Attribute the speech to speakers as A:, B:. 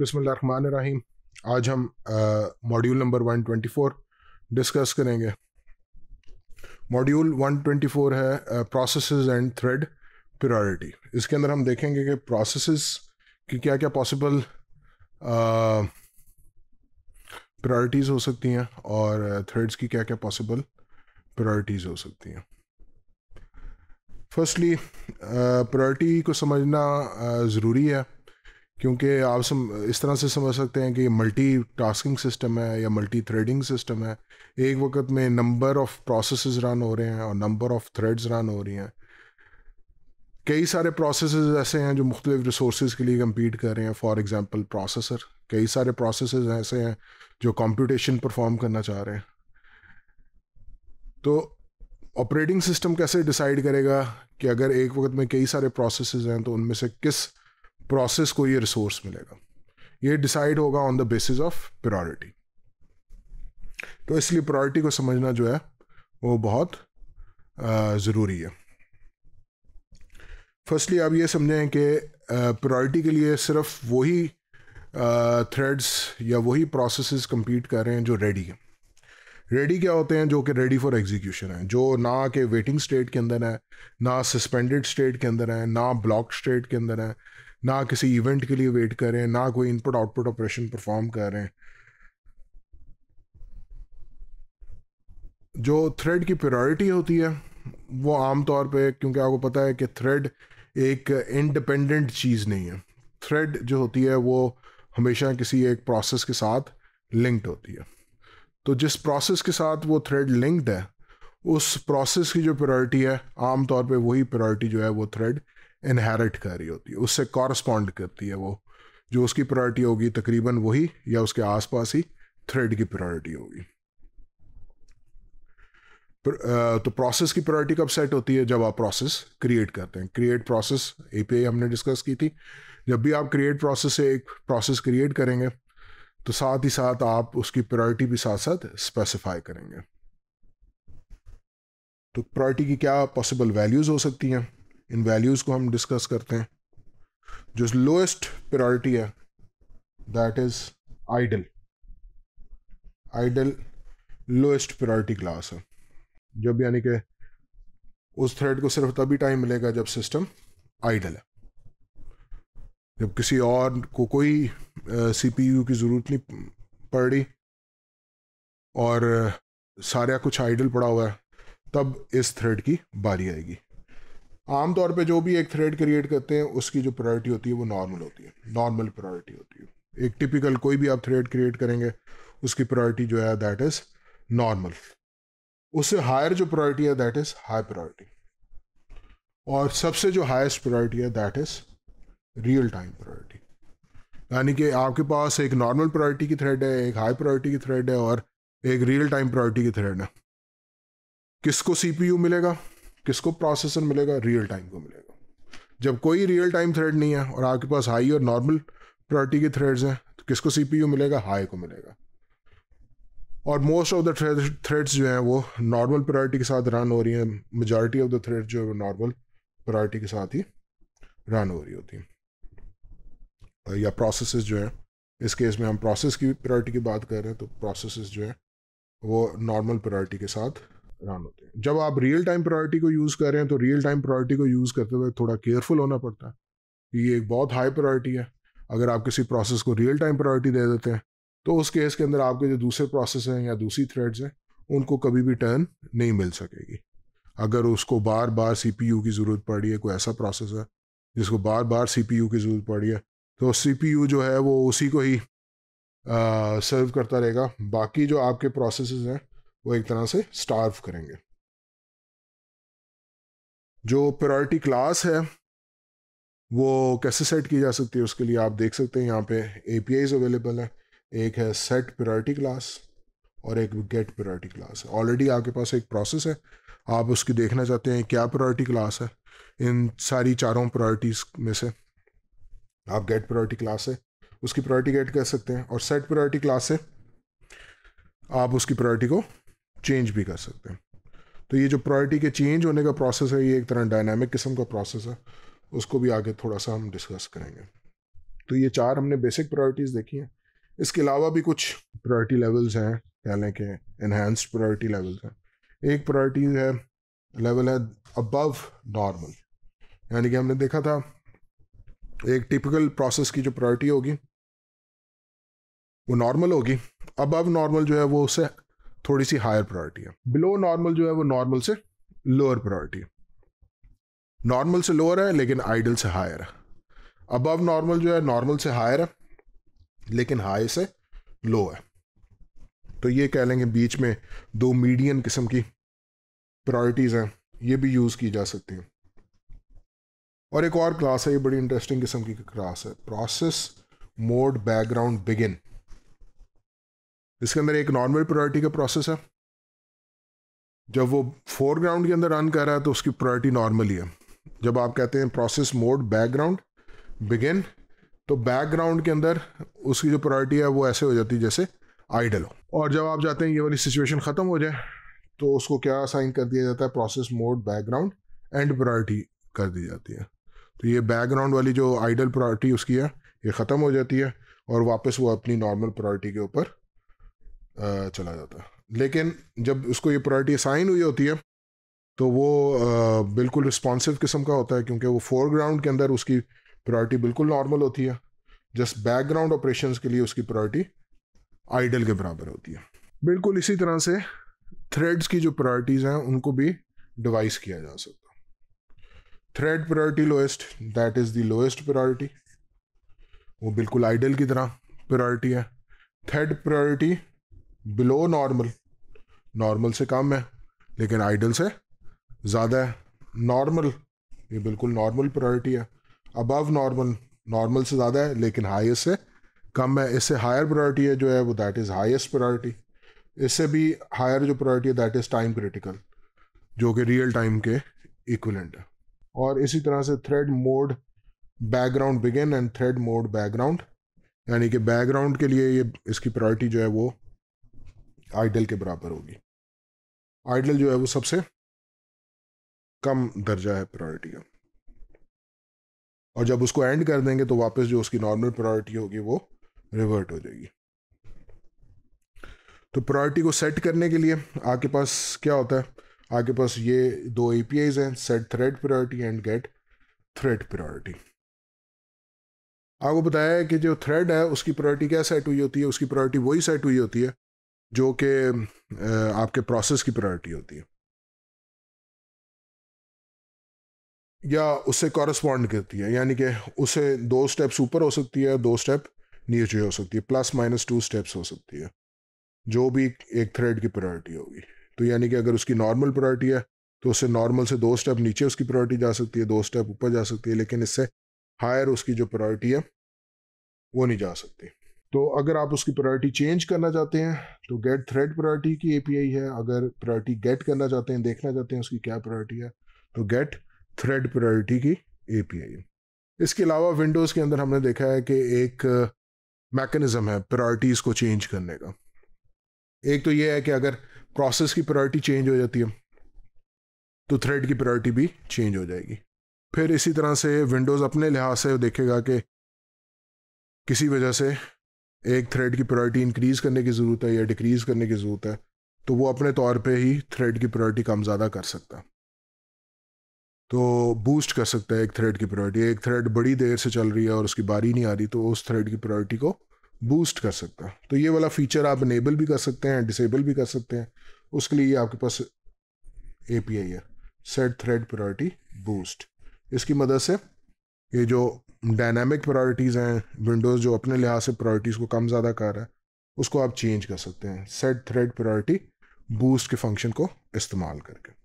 A: बसमान रहीम आज हम मॉड्यूल नंबर 124 डिस्कस करेंगे मॉड्यूल 124 है प्रोसेसेस एंड थ्रेड प्रायोरिटी इसके अंदर हम देखेंगे कि प्रोसेसेस की क्या क्या पॉसिबल प्रायोरिटीज़ हो सकती हैं और थ्रेड्स की क्या क्या पॉसिबल प्रायोरिटीज़ हो सकती हैं फर्स्टली प्रायोरिटी को समझना ज़रूरी है क्योंकि आप सम इस तरह से समझ सकते हैं कि ये मल्टी टास्किंग सिस्टम है या मल्टी थ्रेडिंग सिस्टम है एक वक्त में नंबर ऑफ प्रोसेस रन हो रहे हैं और नंबर ऑफ थ्रेड्स रन हो रही हैं कई सारे प्रोसेस ऐसे हैं जो मुख्तलिफ रिसोर्स के लिए कम्पीट कर रहे हैं फॉर एग्ज़ाम्पल प्रोसेसर कई सारे प्रोसेस ऐसे हैं जो कॉम्पिटिशन परफॉर्म करना चाह रहे हैं तो ऑपरेटिंग सिस्टम कैसे डिसाइड करेगा कि अगर एक वक्त में कई सारे प्रोसेस हैं तो उनमें से किस प्रोसेस को ये रिसोर्स मिलेगा ये डिसाइड होगा on the basis of priority तो इसलिए प्रायोरिटी को समझना जो है वो बहुत ज़रूरी है फर्स्टली आप ये समझें कि प्रायोरिटी के लिए सिर्फ वही थ्रेड्स या वही प्रोसेसेस कंप्लीट कर रहे हैं जो रेडी हैं रेडी क्या होते हैं जो कि रेडी फॉर एग्जीक्यूशन है जो ना के वेटिंग स्टेट के अंदर है ना सस्पेंडेड स्टेट के अंदर है ना ब्लॉक स्टेट के अंदर है ना किसी इवेंट के लिए वेट कर रहे हैं ना कोई इनपुट आउटपुट ऑपरेशन परफॉर्म कर रहे हैं जो थ्रेड की प्रायोरिटी होती है वो आमतौर पे क्योंकि आपको पता है कि थ्रेड एक इंडिपेंडेंट चीज़ नहीं है थ्रेड जो होती है वो हमेशा किसी एक प्रोसेस के साथ लिंक्ड होती है तो जिस प्रोसेस के साथ वो थ्रेड लिंक्ड है उस प्रोसेस की जो प्रायोरिटी है आमतौर पे वही प्रायोरिटी जो है वो थ्रेड इनहेरिट कर रही होती है उससे कॉरस्पॉन्ड करती है वो जो उसकी प्रायोरिटी होगी तकरीबन वही या उसके आसपास ही थ्रेड की प्रायोरिटी होगी तो प्रोसेस की प्रायोरिटी कब सेट होती है जब आप प्रोसेस क्रिएट करते हैं क्रिएट प्रोसेस एपीआई हमने डिस्कस की थी जब भी आप क्रिएट प्रोसेस से एक प्रोसेस क्रिएट करेंगे तो साथ ही साथ आप उसकी प्रायोरिटी भी साथ साथ स्पेसिफाई करेंगे तो प्रायोरिटी की क्या पॉसिबल वैल्यूज़ हो सकती हैं इन वैल्यूज़ को हम डिस्कस करते हैं जो लोएस्ट प्रायोरिटी है that is idle idle lowest priority class है जब यानी कि उस थ्रेड को सिर्फ तभी टाइम मिलेगा जब सिस्टम आइडल है जब किसी और को कोई सीपीयू की ज़रूरत नहीं पड़ रही और सारा कुछ आइडल पड़ा हुआ है तब इस थ्रेड की बारी आएगी आमतौर पे जो भी एक थ्रेड क्रिएट करते हैं उसकी जो प्रायोरिटी होती है वो नॉर्मल होती है नॉर्मल प्रायोरिटी होती है एक टिपिकल कोई भी आप थ्रेड क्रिएट करेंगे उसकी प्रायोरिटी जो है दैट इज़ नॉर्मल उससे हायर जो प्रायोरिटी है दैट इज़ हाई प्रायोरिटी और सबसे जो हाईएस्ट प्रायोरिटी है that is real time priority यानी कि आपके पास एक नॉर्मल प्रायोरिटी की थ्रेड है एक हाई प्रायोरिटी की थ्रेड है और एक रियल टाइम प्रायोरिटी की थ्रेड है किसको सीपीयू मिलेगा किसको प्रोसेसर मिलेगा रियल टाइम को मिलेगा जब कोई रियल टाइम थ्रेड नहीं है और आपके पास हाई और नॉर्मल प्रायोरिटी के थ्रेड्स हैं तो किसको सीपीयू मिलेगा हाई को मिलेगा और मोस्ट ऑफ द थ्रेड्स जो हैं वो नॉर्मल प्रायोरिटी के साथ रन हो रही हैं मेजॉरिटी ऑफ द थ्रेड जो है नॉर्मल प्रायोरिटी के साथ ही रन हो रही होती हैं या प्रोसेसेस जो हैं इस केस में हम प्रोसेस की प्रायोरिटी की बात कर रहे हैं तो प्रोसेसेस जो हैं वो नॉर्मल प्रायोरिटी के साथ रन होते हैं जब आप रियल टाइम प्रायोरिटी को यूज़ कर रहे हैं तो रियल टाइम प्रायोरिटी को यूज़ करते हुए थोड़ा केयरफुल होना पड़ता है ये एक बहुत हाई प्रायोरिटी है अगर आप किसी प्रोसेस को रियल टाइम प्रायोरिटी दे देते हैं तो उस केस के अंदर आपके जो दूसरे प्रोसेस हैं या दूसरी थ्रेड्स हैं उनको कभी भी टर्न नहीं मिल सकेगी अगर उसको बार बार सी की ज़रूरत पड़ी है कोई ऐसा प्रोसेस है जिसको बार बार सी की ज़रूरत पड़ी है तो सीपीयू जो है वो उसी को ही सर्व करता रहेगा बाकी जो आपके प्रोसेस हैं वो एक तरह से स्टार्व करेंगे जो प्रायोरिटी क्लास है वो कैसे सेट की जा सकती है उसके लिए आप देख सकते हैं यहाँ पे आईज़ अवेलेबल है एक है सेट प्रायोरिटी क्लास और एक गेट प्रायोरिटी क्लास है ऑलरेडी आपके पास एक प्रोसेस है आप उसकी देखना चाहते हैं क्या प्रायोरिटी क्लास है इन सारी चारों प्रायोरिटीज़ में से आप गेट प्रायोरिटी क्लास है उसकी प्रायोरिटी गेट कर सकते हैं और सेट प्रायोरिटी क्लास है आप उसकी प्रायोरिटी को चेंज भी कर सकते हैं तो ये जो प्रायोरिटी के चेंज होने का प्रोसेस है ये एक तरह डायनामिक किस्म का प्रोसेस है उसको भी आगे थोड़ा सा हम डिस्कस करेंगे तो ये चार हमने बेसिक प्रायोरिटीज़ देखी हैं इसके अलावा भी कुछ प्रायोरिटी लेवल्स हैं कह लें कि इन्हेंस्ड प्रायोरिटी लेवल्स हैं एक प्रायोरिटी है लेवल है अबव नॉर्मल यानी कि हमने देखा था एक टिपिकल प्रोसेस की जो प्रायोरिटी होगी वो नॉर्मल होगी अब अब नॉर्मल जो है वो उससे थोड़ी सी हायर प्रायोरिटी है बिलो नॉर्मल जो है वो नॉर्मल से लोअर प्रायोरिटी है नॉर्मल से लोअर है लेकिन आइडल से हायर है अबव नॉर्मल जो है नॉर्मल से हायर है लेकिन हाई से लो है तो ये कह लेंगे बीच में दो मीडियम किस्म की प्रायोरिटीज़ हैं ये भी यूज़ की जा सकती हैं और एक और क्लास है ये बड़ी इंटरेस्टिंग किस्म की क्लास है प्रोसेस मोड बैकग्राउंड बिगिन इसके अंदर एक नॉर्मल प्रायोरिटी का प्रोसेस है जब वो फोरग्राउंड के अंदर रन कर रहा है तो उसकी प्रायोरिटी नॉर्मली है जब आप कहते हैं प्रोसेस मोड बैकग्राउंड बिगिन तो बैकग्राउंड के अंदर उसकी जो प्रायोरिटी है वो ऐसे हो जाती है जैसे आइडल हो और जब आप जाते हैं ये वाली सिचुएशन ख़त्म हो जाए तो उसको क्या असाइन कर दिया जाता है process mode background end priority कर दी जाती है तो ये बैकग्राउंड वाली जो आइडल प्रायोरिटी उसकी है ये ख़त्म हो जाती है और वापस वो अपनी नॉर्मल प्रायोरिटी के ऊपर चला जाता है लेकिन जब उसको ये प्रायोरिटी असाइन हुई होती है तो वो आ, बिल्कुल रिस्पॉन्सिव किस्म का होता है क्योंकि वो फोरग्राउंड के अंदर उसकी प्रायोरिटी बिल्कुल नॉर्मल होती है जस्ट बैकग्राउंड ऑपरेशंस के लिए उसकी प्रायोरिटी आइडल के बराबर होती है बिल्कुल इसी तरह से थ्रेड्स की जो प्रायोरिटीज़ हैं उनको भी डिवाइस किया जा सकता है thread priority lowest that is the lowest priority वो बिल्कुल आइडल की तरह प्रायोरिटी है third priority below normal normal से कम है लेकिन आइडल से ज़्यादा है नॉर्मल ये बिल्कुल नॉर्मल प्रायोरिटी है अबव नॉर्मल नॉर्मल से ज़्यादा है लेकिन हाईएस्ट से कम है इससे हायर प्रायोरिटी है जो है वो दैट इज़ हाईएस्ट प्रायोरिटी इससे भी हायर जो प्रायोरिटी है दैट इज़ टाइम क्रिटिकल जो कि रियल टाइम के इक्वलेंट है और इसी तरह से thread mode background begin end thread mode background यानी कि बैकग्राउंड के लिए ये इसकी प्रायोरिटी जो है वो आइडल के बराबर होगी आइडल जो है वो सबसे कम दर्जा है प्रायोरिटी का और जब उसको एंड कर देंगे तो वापस जो उसकी नॉर्मल प्रायोरिटी होगी वो रिवर्ट हो जाएगी तो प्रायोरिटी को सेट करने के लिए आपके पास क्या होता है आपके पास ये दो ए पी आईज हैं set thread priority and get thread priority आपको बताया है कि जो थ्रेड है उसकी प्रायोरिटी क्या सेट हुई होती है उसकी प्रायोरिटी वही सेट हुई होती है जो कि आपके प्रोसेस की प्रायोरिटी होती है या उससे कॉरस्पॉन्ड करती है यानी कि उसे दो स्टेप्स ऊपर हो सकती है दो स्टेप नीचे हो सकती है प्लस माइनस टू स्टेप्स हो सकती है जो भी एक थ्रेड की प्रायोरिटी होगी तो यानी कि अगर उसकी नॉर्मल प्रायोरिटी है तो उससे नॉर्मल से दो स्टेप नीचे उसकी प्रायोरिटी जा सकती है दो स्टेप ऊपर जा सकती है लेकिन इससे हायर उसकी जो प्रायोरिटी है वो नहीं जा सकती तो अगर आप उसकी प्रायोरिटी चेंज करना चाहते हैं तो गेट थ्रेड प्रायोरिटी की एपीआई है अगर प्रायोरिटी गेट करना चाहते हैं देखना चाहते हैं उसकी क्या प्रायोरिटी है तो गेट थ्रेड प्रायोरिटी की एपीआई इसके अलावा विंडोज़ के अंदर हमने देखा है कि एक मैकेनिज़्म है प्रायोरिटीज़ को चेंज करने का एक तो ये है कि अगर प्रोसेस की प्रायोरिटी चेंज हो जाती है तो थ्रेड की प्रायोरिटी भी चेंज हो जाएगी फिर इसी तरह से विंडोज़ अपने लिहाज से देखेगा कि किसी वजह से एक थ्रेड की प्रायोरिटी इंक्रीज़ करने की ज़रूरत है या डिक्रीज़ करने की ज़रूरत है तो वो अपने तौर पे ही थ्रेड की प्रायोरिटी कम ज़्यादा कर सकता तो बूस्ट कर सकता है एक थ्रेड की प्रायोरिटी एक थ्रेड बड़ी देर से चल रही है और उसकी बारी नहीं आ रही तो उस थ्रेड की प्रायोरिटी को बूस्ट कर सकता तो ये वाला फीचर आप इनेबल भी कर सकते हैं डिसेबल भी कर सकते हैं उसके लिए आपके पास ए पी आई है सेट थ्रेड प्रायोरिटी बूस्ट इसकी मदद से ये जो डायनामिक प्रायोरिटीज़ हैं विंडोज़ जो अपने लिहाज से प्रायोरिटीज़ को कम ज़्यादा कर रहा है उसको आप चेंज कर सकते हैं सेट थ्रेड प्रायोरिटी बूस्ट के फंक्शन को इस्तेमाल करके